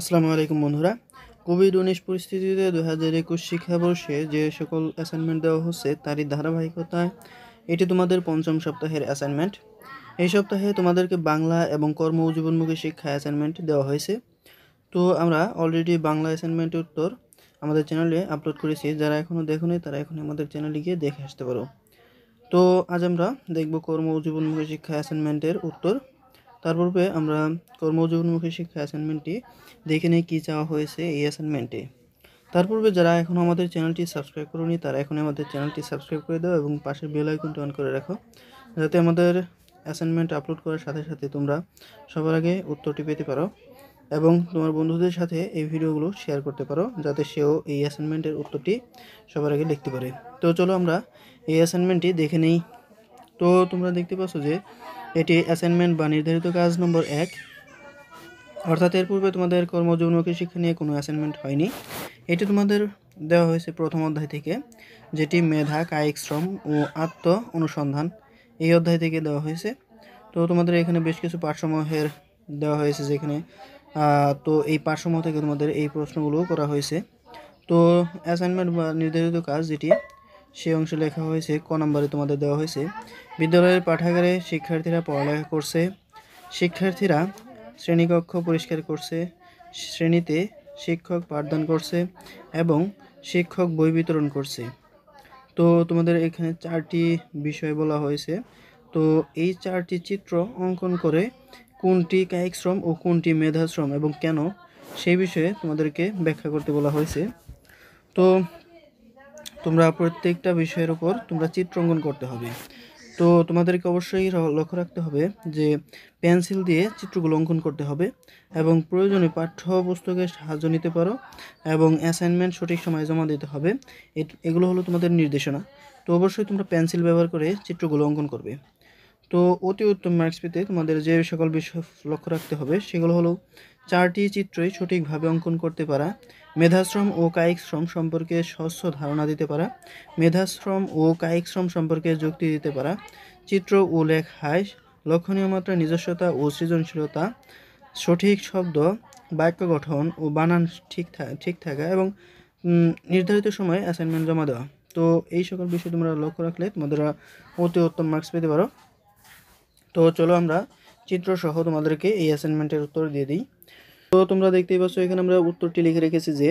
আসসালামু আলাইকুম বন্ধুরা কোভিড উনিশ পরিস্থিতিতে দু হাজার একুশ শিক্ষাবর্ষে যে সকল অ্যাসাইনমেন্ট দেওয়া হচ্ছে তারই ধারাবাহিকতায় এটি তোমাদের পঞ্চম সপ্তাহের অ্যাসাইনমেন্ট এই সপ্তাহে তোমাদেরকে বাংলা এবং কর্ম ও জীবনমুখী শিক্ষা অ্যাসাইনমেন্ট দেওয়া হয়েছে তো আমরা অলরেডি বাংলা অ্যাসাইনমেন্টের উত্তর আমাদের চ্যানেলে আপলোড করেছি যারা এখনও দেখোনি তারা এখন আমাদের চ্যানেলে গিয়ে দেখে আসতে পারো তো আজ আমরা দেখব কর্ম ও জীবনমুখী শিক্ষা অ্যাসাইনমেন্টের উত্তর তার পূর্বে আমরা কর্মজীবনমুখী শিক্ষা অ্যাসাইনমেন্টটি দেখে নিই কী চাওয়া হয়েছে এই অ্যাসাইনমেন্টে তার পূর্বে যারা এখন আমাদের চ্যানেলটি সাবস্ক্রাইব করনি তারা এখন আমাদের চ্যানেলটি সাবস্ক্রাইব করে দাও এবং পাশের বেল আইকনটি অন করে রাখো যাতে আমাদের অ্যাসাইনমেন্ট আপলোড করার সাথে সাথে তোমরা সবার আগে উত্তরটি পেতে পারো এবং তোমার বন্ধুদের সাথে এই ভিডিওগুলো শেয়ার করতে পারো যাতে সেও এই অ্যাসাইনমেন্টের উত্তরটি সবার আগে লিখতে পারে তো চলো আমরা এই অ্যাসাইনমেন্টটি দেখে নিই তো তোমরা দেখতে পাচ্ছ যে এটি অ্যাসাইনমেন্ট বা নির্ধারিত কাজ নম্বর এক অর্থাৎ এর পূর্বে তোমাদের কর্মযৌনকে শিক্ষা নিয়ে কোনো অ্যাসাইনমেন্ট হয়নি এটি তোমাদের দেওয়া হয়েছে প্রথম অধ্যায় থেকে যেটি মেধা কায়িক শ্রম ও আত্ম অনুসন্ধান এই অধ্যায় থেকে দেওয়া হয়েছে তো তোমাদের এখানে বেশ কিছু পাঠসমূহের দেওয়া হয়েছে যেখানে তো এই পাঠসমূহ থেকে তোমাদের এই প্রশ্নগুলো করা হয়েছে তো অ্যাসাইনমেন্ট বা নির্ধারিত কাজ যেটি সেই অংশ লেখা হয়েছে ক নম্বরে তোমাদের দেওয়া হয়েছে বিদ্যালয়ের পাঠাগারে শিক্ষার্থীরা পড়ালেখা করছে শিক্ষার্থীরা শ্রেণীকক্ষ পরিষ্কার করছে শ্রেণীতে শিক্ষক পাঠদান করছে এবং শিক্ষক বই বিতরণ করছে তো তোমাদের এখানে চারটি বিষয় বলা হয়েছে তো এই চারটি চিত্র অঙ্কন করে কোনটি কায়িক শ্রম ও কোনটি মেধাশ্রম এবং কেন সেই বিষয়ে তোমাদেরকে ব্যাখ্যা করতে বলা হয়েছে তো তোমরা প্রত্যেকটা বিষয়ের উপর তোমরা অঙ্কন করতে হবে তো তোমাদেরকে অবশ্যই লক্ষ্য রাখতে হবে যে পেন্সিল দিয়ে চিত্রগুলো অঙ্কন করতে হবে এবং প্রয়োজনে পাঠ্যপুস্তকের সাহায্য নিতে পারো এবং অ্যাসাইনমেন্ট সঠিক সময়ে জমা দিতে হবে এগুলো হলো তোমাদের নির্দেশনা তো অবশ্যই তোমরা পেন্সিল ব্যবহার করে চিত্রগুলো অঙ্কন করবে তো অতি উত্তম মার্কস পেতে তোমাদের যে সকল বিষয় লক্ষ্য রাখতে হবে সেগুলো হলো চারটি চিত্রই সঠিকভাবে অঙ্কন করতে পারা মেধাশ্রম ও কায়িক শ্রম সম্পর্কে স্বচ্ছ ধারণা দিতে পারা মেধাশ্রম ও কায়িক শ্রম সম্পর্কে যুক্তি দিতে পারা চিত্র ও লেখায় লক্ষণীয় মাত্রা নিজস্বতা ও সৃজনশীলতা সঠিক শব্দ বাক্য গঠন ও বানান ঠিক ঠিক থাকা এবং নির্ধারিত সময়ে অ্যাসাইনমেন্ট জমা দেওয়া তো এই সকল বিষয় তোমরা লক্ষ্য রাখলে তোমাদের অতি উত্তম মার্কস পেতে পারো তো চলো আমরা চিত্রসহ তোমাদেরকে এই অ্যাসাইনমেন্টের উত্তর দিয়ে দিই তো তোমরা দেখতেই পাচ্ছ এখানে আমরা উত্তরটি লিখে রেখেছি যে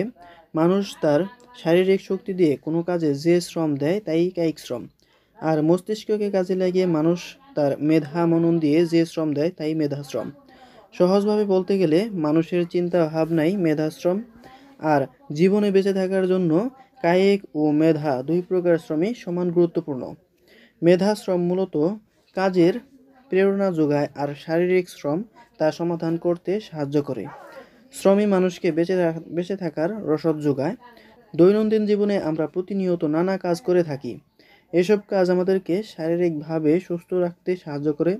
মানুষ তার শারীরিক শক্তি দিয়ে কোনো কাজে যে শ্রম দেয় তাই কায়িক শ্রম আর মস্তিষ্ককে কাজে লাগিয়ে মানুষ তার মেধা মনন দিয়ে যে শ্রম দেয় তাই মেধাশ্রম সহজভাবে বলতে গেলে মানুষের চিন্তা ভাবনাই মেধাশ্রম আর জীবনে বেঁচে থাকার জন্য কায়িক ও মেধা দুই প্রকার শ্রমই সমান গুরুত্বপূর্ণ মেধাশ্রম মূলত কাজের প্রেরণা যোগায় আর শারীরিক শ্রম তা সমাধান করতে সাহায্য করে শ্রমই মানুষকে বেঁচে বেঁচে থাকার রসদ যোগায় দৈনন্দিন জীবনে আমরা প্রতিনিয়ত নানা কাজ করে থাকি এসব কাজ আমাদেরকে শারীরিকভাবে সুস্থ রাখতে সাহায্য করে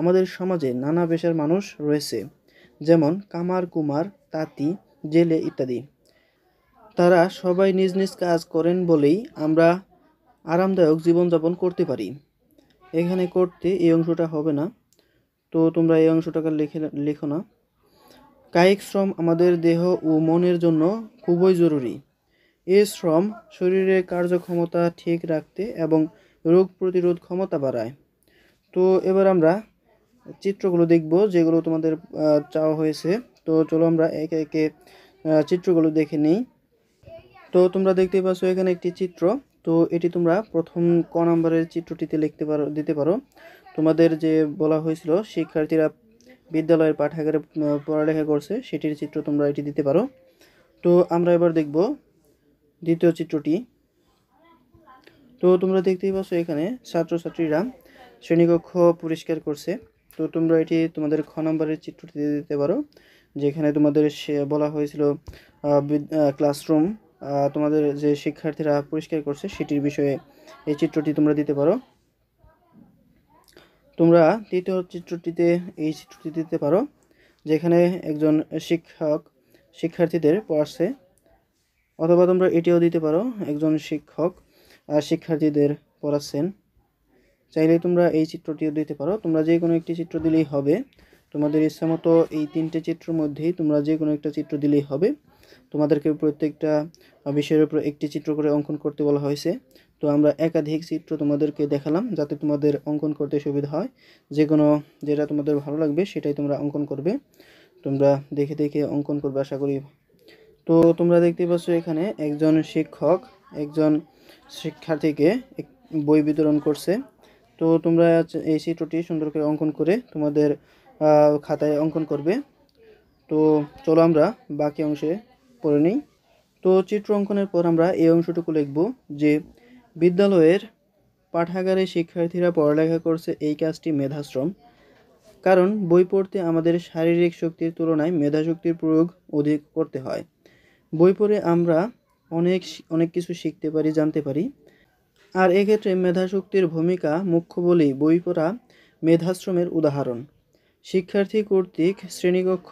আমাদের সমাজে নানা পেশার মানুষ রয়েছে যেমন কামার কুমার তাঁতি জেলে ইত্যাদি তারা সবাই নিজ নিজ কাজ করেন বলেই আমরা আরামদায়ক জীবনযাপন করতে পারি এখানে করতে এই অংশটা হবে না তো তোমরা এই অংশটাকে লিখে লেখো না কায়িক শ্রম আমাদের দেহ ও মনের জন্য খুবই জরুরি এ শ্রম শরীরের কার্যক্ষমতা ঠিক রাখতে এবং রোগ প্রতিরোধ ক্ষমতা বাড়ায় তো এবার আমরা চিত্রগুলো দেখব যেগুলো তোমাদের চাওয়া হয়েছে তো চলো আমরা একে একে চিত্রগুলো দেখে নিই তো তোমরা দেখতে পাচ্ছ এখানে একটি চিত্র তো এটি তোমরা প্রথম ক নম্বরের চিত্রটিতে লিখতে পারো দিতে পারো তোমাদের যে বলা হয়েছিল শিক্ষার্থীরা বিদ্যালয়ের পাঠাগারে পড়ালেখা করছে সেটির চিত্র তোমরা এটি দিতে পারো তো আমরা এবার দেখব দ্বিতীয় চিত্রটি তো তোমরা দেখতেই পাচ্ছ এখানে ছাত্রছাত্রীরা শ্রেণীকক্ষ পরিষ্কার করছে তো তোমরা এটি তোমাদের খ নম্বরের চিত্রটি দিয়ে দিতে পারো যেখানে তোমাদের বলা হয়েছিল ক্লাসরুম তোমাদের যে শিক্ষার্থীরা পরিষ্কার করছে সেটির বিষয়ে এই চিত্রটি তোমরা দিতে পারো তোমরা তৃতীয় চিত্রটিতে এই চিত্রটি দিতে পারো যেখানে একজন শিক্ষক শিক্ষার্থীদের পড়াচ্ছে অথবা তোমরা এটিও দিতে পারো একজন শিক্ষক শিক্ষার্থীদের পড়াচ্ছেন চাইলে তোমরা এই চিত্রটিও দিতে পারো তোমরা যে কোনো একটি চিত্র দিলেই হবে তোমাদের মতো এই তিনটে চিত্রের মধ্যেই তোমরা যে কোনো একটা চিত্র দিলেই হবে তোমাদেরকে প্রত্যেকটা বিষয়ের উপর একটি চিত্র করে অঙ্কন করতে বলা হয়েছে তো আমরা একাধিক চিত্র তোমাদেরকে দেখালাম যাতে তোমাদের অঙ্কন করতে সুবিধা হয় যে কোনো যেটা তোমাদের ভালো লাগবে সেটাই তোমরা অঙ্কন করবে তোমরা দেখে দেখে অঙ্কন করবে আশা করি তো তোমরা দেখতে পাচ্ছ এখানে একজন শিক্ষক একজন শিক্ষার্থীকে বই বিতরণ করছে তো তোমরা এই চিত্রটি সুন্দর করে অঙ্কন করে তোমাদের খাতায় অঙ্কন করবে তো চলো আমরা বাকি অংশে পড়ে নিই তো চিত্র অঙ্কনের পর আমরা এই অংশটুকু লিখব যে বিদ্যালয়ের পাঠাগারে শিক্ষার্থীরা পড়ালেখা করছে এই কাজটি মেধাশ্রম কারণ বই পড়তে আমাদের শারীরিক শক্তির তুলনায় মেধাশক্তির প্রয়োগ অধিক করতে হয় বই পড়ে আমরা অনেক অনেক কিছু শিখতে পারি জানতে পারি আর এক্ষেত্রে মেধাশক্তির ভূমিকা মুখ্য বলেই বই পড়া মেধাশ্রমের উদাহরণ শিক্ষার্থী কর্তৃক শ্রেণীকক্ষ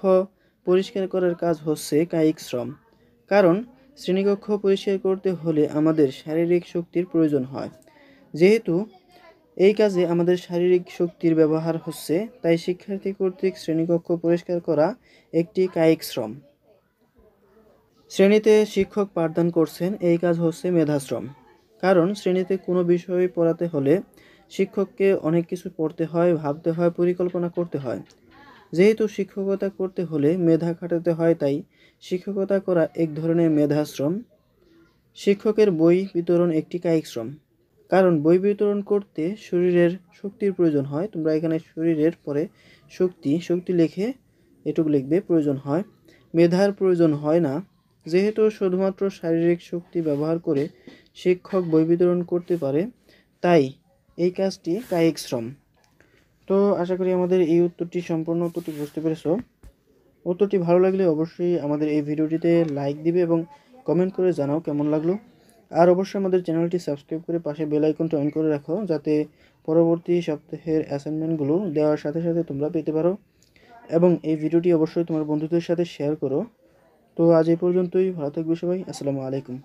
পরিষ্কার করার কাজ হচ্ছে কায়িক শ্রম কারণ শ্রেণীকক্ষ পরিষ্কার করতে হলে আমাদের শারীরিক শক্তির প্রয়োজন হয় যেহেতু এই কাজে আমাদের শারীরিক শক্তির ব্যবহার হচ্ছে তাই শিক্ষার্থী কর্তৃক শ্রেণীকক্ষ পরিষ্কার করা একটি কায়িক শ্রম শ্রেণীতে শিক্ষক পাঠদান করছেন এই কাজ হচ্ছে মেধাশ্রম কারণ শ্রেণীতে কোনো বিষয় পড়াতে হলে শিক্ষককে অনেক কিছু পড়তে হয় ভাবতে হয় পরিকল্পনা করতে হয় যেহেতু শিক্ষকতা করতে হলে মেধা খাটাতে হয় তাই শিক্ষকতা করা এক ধরনের মেধাশ্রম শিক্ষকের বই বিতরণ একটি কায়িক শ্রম কারণ বই বিতরণ করতে শরীরের শক্তির প্রয়োজন হয় তোমরা এখানে শরীরের পরে শক্তি শক্তি লিখে এটুকু লিখবে প্রয়োজন হয় মেধার প্রয়োজন হয় না যেহেতু শুধুমাত্র শারীরিক শক্তি ব্যবহার করে শিক্ষক বই বিতরণ করতে পারে তাই এই কাজটি কায়িক শ্রম তো আশা করি আমাদের এই উত্তরটি সম্পূর্ণ উত্তরটি বুঝতে পেরেছো উত্তরটি ভালো লাগলে অবশ্যই আমাদের এই ভিডিওটিতে লাইক দিবে এবং কমেন্ট করে জানাও কেমন লাগলো আর অবশ্যই আমাদের চ্যানেলটি সাবস্ক্রাইব করে পাশে বেল আইকনটি অন করে রাখো যাতে পরবর্তী সপ্তাহের অ্যাসাইনমেন্টগুলো দেওয়ার সাথে সাথে তোমরা পেতে পারো এবং এই ভিডিওটি অবশ্যই তোমার বন্ধুদের সাথে শেয়ার করো তো আজ এই পর্যন্তই ভালো থাকবে সবাই আসসালামু আলাইকুম